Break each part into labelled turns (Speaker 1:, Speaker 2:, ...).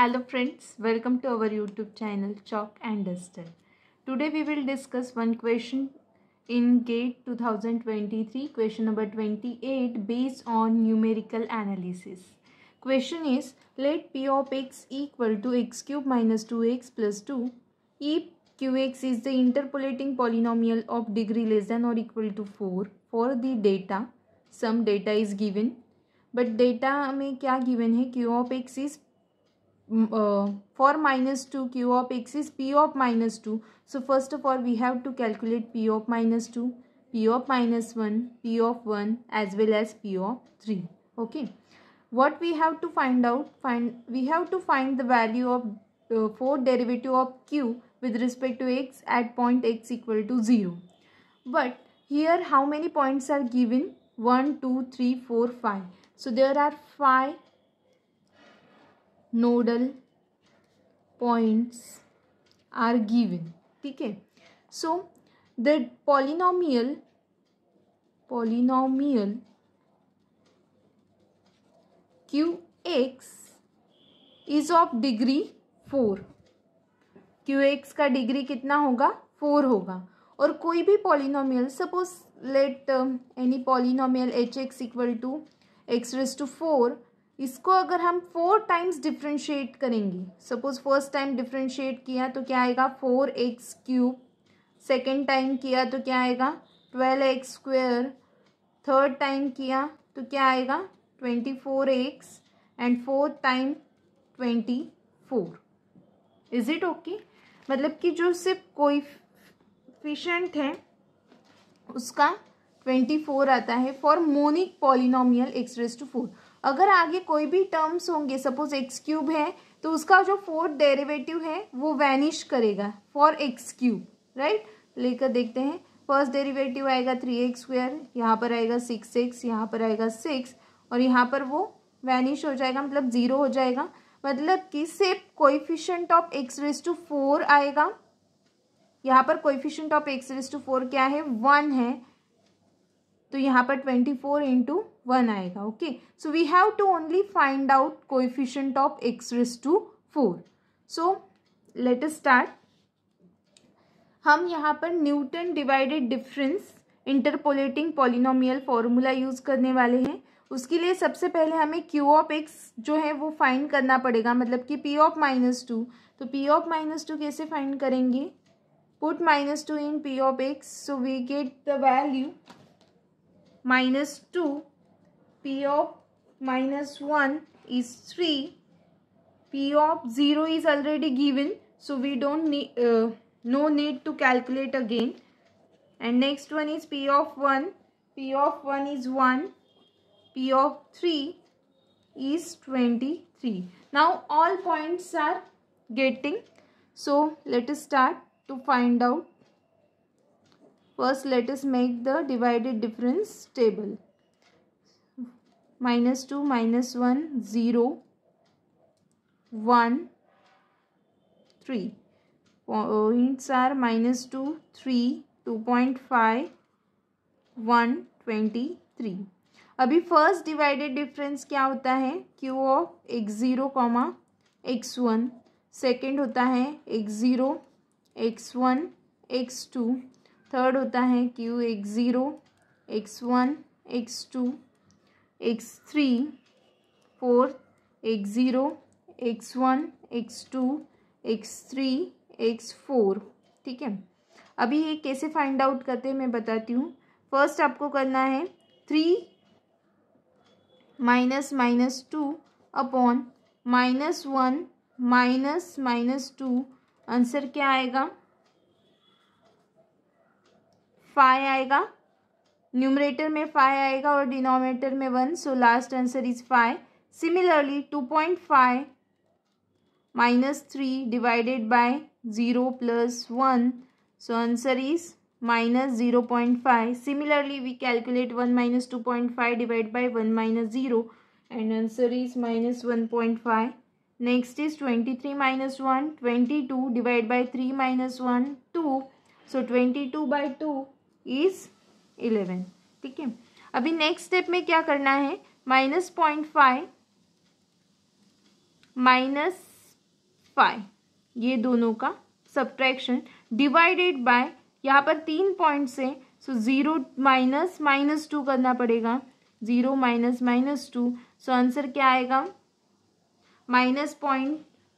Speaker 1: Hello friends, welcome to our YouTube channel Chalk and Duster. Today we will discuss one question in GATE 2023, question number 28 based on numerical analysis. Question is, let P of x equal to x cube minus 2x plus 2 if qx is the interpolating polynomial of degree less than or equal to 4 for the data, some data is given. But data में क्या given है q of x is uh, for minus 2 q of x is p of minus 2 so first of all we have to calculate p of minus 2 p of minus 1 p of 1 as well as p of 3 okay what we have to find out find we have to find the value of uh, 4 derivative of q with respect to x at point x equal to 0 but here how many points are given 1 2 3 4 5 so there are 5 nodal points are given ठीक है so the polynomial polynomial Q X is of degree four Q X का degree कितना होगा four होगा और कोई भी polynomial suppose let any polynomial H X equal to X raise to four इसको अगर हम फोर टाइम्स डिफ्रेंशिएट करेंगे सपोज फर्स्ट टाइम डिफ्रेंशिएट किया तो क्या आएगा four X cube second time किया तो क्या आएगा twelve x square third time किया तो क्या आएगा twenty four X and fourth time twenty four is it okay मतलब कि जो सिर्फ कोई फिशेंट है उसका ट्वेंटी फोर आता है for monic polynomial X raise to four अगर आगे कोई भी टर्म्स होंगे सपोज एक्स क्यूब है तो उसका जो फोर्थ डेरिवेटिव है वो वैनिश करेगा फॉर एक्स क्यूब राइट लेकर देखते हैं फर्स्ट डेरिवेटिव आएगा थ्री एक्स स्क्वेयर यहाँ पर आएगा सिक्स एक्स यहाँ पर आएगा सिक्स और यहाँ पर वो वैनिश हो जाएगा मतलब ज़ीरो हो जाएगा मतलब कि सिर्फ coefficient of X raise to four आएगा यहाँ पर coefficient of X raise to four क्या है वन है तो यहाँ पर ट्वेंटी फोर इंटू वन आएगा okay so we have to only find out coefficient of X raise to four so let start हम यहाँ पर Newton divided difference interpolating polynomial formula use करने वाले हैं उसके लिए सबसे पहले हमें क्यू ऑफ एक्स जो है वो फाइंड करना पड़ेगा मतलब कि पी ऑफ माइनस टू तो पी ऑफ माइनस टू कैसे फाइंड करेंगे put minus two in P of X so we get the value minus two P of minus 1 is 3. P of 0 is already given. So we don't need, uh, no need to calculate again. And next one is P of 1. P of 1 is 1. P of 3 is 23. Now all points are getting. So let us start to find out. First let us make the divided difference table. Minus two minus one zero one three points are minus two three two point five one twenty three अभी first divided difference क्या होता है Q of X zero comma X one second होता है X zero X one x two third होता है Q X zero X one x two x three four X zero X one x two x three x four ठीक है अभी ये कैसे find out करते हैं मैं बताती हूँ फर्स्ट आपको करना है three minus minus two upon minus one minus minus two answer क्या आएगा फाइव आएगा न्यूमरेटर में फाइव आएगा और डिनोमेटर में one so last answer is five similarly two point five minus three divided by zero plus one so answer is minus zero point five similarly we calculate one minus two point five divide by one minus zero and answer is minus one point five next is twenty three minus one twenty two divide by three minus one two so twenty two by two is eleven ठीक है अभी next step में क्या करना है minus point five minus five ये दोनों का सब्ट्रैक्शन डिवाइडेड बाय यहाँ पर तीन पॉइंट से so zero minus minus two करना पड़ेगा zero minus minus two so answer क्या आएगा minus point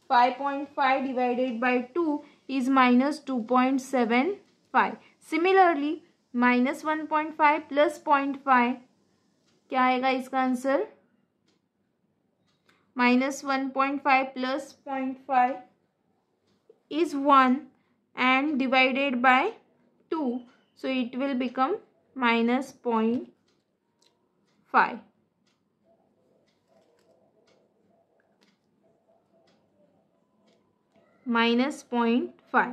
Speaker 1: five point five divided by two is minus two point seven five similarly minus one point five plus point five क्या आएगा इसका answer minus one point five plus point five is one and divided by two so it will become minus 0.5 minus 0.5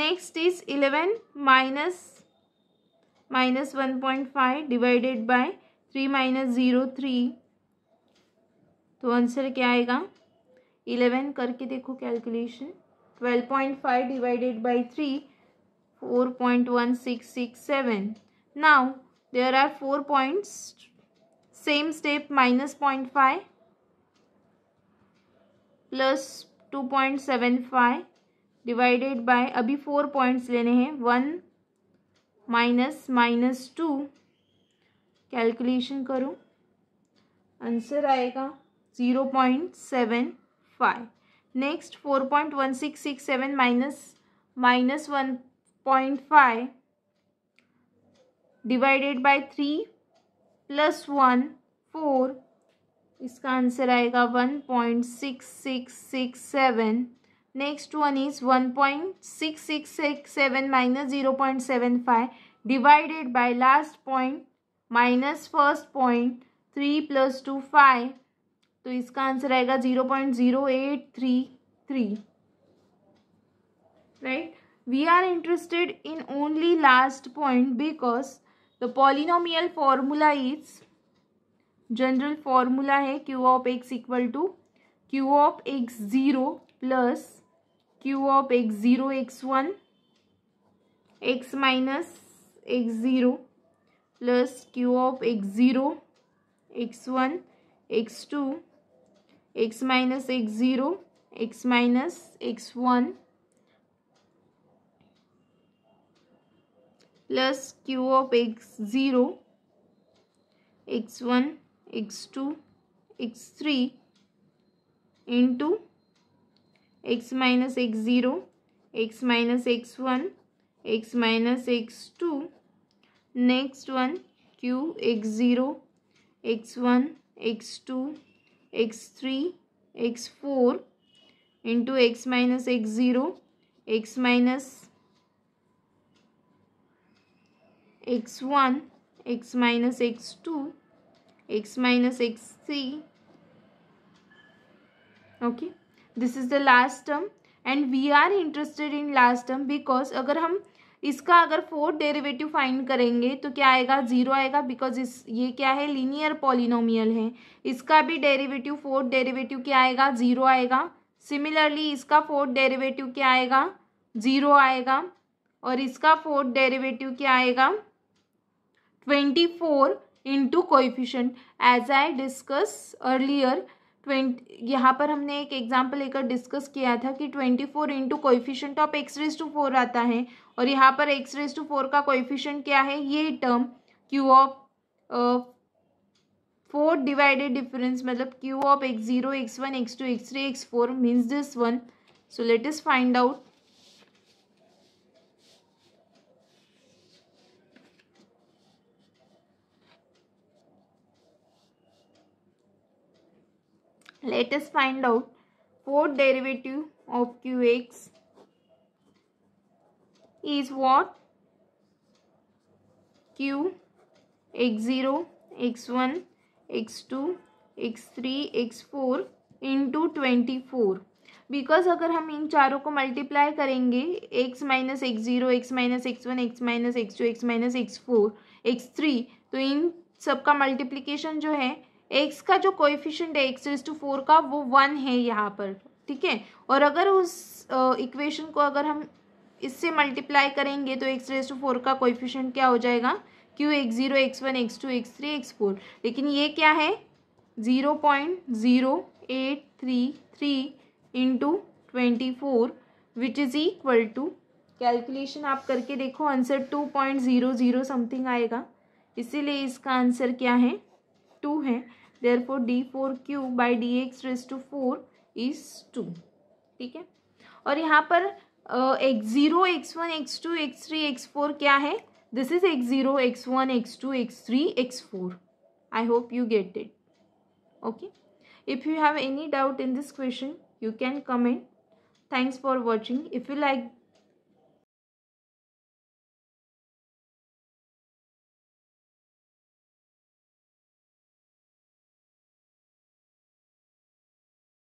Speaker 1: next is 11 minus minus one point five divided by three minus zero three तो answer क्या आएगा eleven करके देखो calculation twelve point five divided by three four point one six six seven now there are four points same step minus point five plus two point seven five divided by अभी four points लेने हैं one minus minus two calculation करूं answer आएगा zero point seven five next four point one six six seven minus minus one point five divided by three plus one four इसका answer आएगा one point six six six seven next one one is point six six six seven minus zero point seven five divided by last point minus first point three plus two five तो इसका answer आएगा zero point zero eight three three right we are interested in only last point because the polynomial formula is general formula है Q of X equal to Q of X zero plus Q of X zero X one X minus X zero plus Q of X zero X one x two X minus X zero X minus X one plus Q of X zero X one x two x three into x minus x0, x minus x1, x minus x2. Next one q x0, x1, x2, x3, x4 into x minus x0, x minus x1, x minus x2, x minus x3. Okay this is the last term and we are interested in last term because अगर हम इसका अगर fourth derivative find करेंगे तो क्या आएगा zero आएगा because इस ये क्या है लीनियर पॉलिनोमियल है इसका भी डेरिवेटिव फोर्थ डेरिवेटिव क्या आएगा जीरो आएगा सिमिलरली इसका फोर्थ डेरिवेटिव क्या आएगा जीरो आएगा और इसका फोर्थ डेरिवेटिव क्या आएगा twenty four into coefficient as I discussed earlier twenty यहाँ पर हमने एक एग्जाम्पल लेकर डिस्कस किया था कि twenty four into coefficient of X raise to four आता है और यहाँ पर एक्स रेज टू फोर का कोइफिशेंट क्या है ये term Q of four divided difference मतलब Q of X zero x one x two x three x four means this one so let us find out let us find out fourth derivative of qx is what q x0 x1 x2 x3 x4 into twenty four because अगर हम इन चारों को multiply करेंगे X minus X zero X minus X one X minus X two X minus X four X three तो इन सब का जो है एक्स का जो कोएफिशिएंट है एक्स इज टू फोर का वो वन है यहाँ पर ठीक है और अगर उस इक्वेशन को अगर हम इससे मल्टीप्लाई करेंगे तो एक्स रेज टू फोर का कोएफिशिएंट क्या हो जाएगा q x zero x one x two x three x four लेकिन ये क्या है zero point zero eight three three into twenty four which is equal to calculation आप करके देखो answer two point zero zero something आएगा इसीलिए इसका आंसर क्या है टू है therefore d four q by d x raise to four is to ठीक है और यहाँ पर x zero x one x two x three x four क्या है this is x zero x one x two x three x four I hope you get it okay if you have any doubt in this question you can comment thanks for watching if you like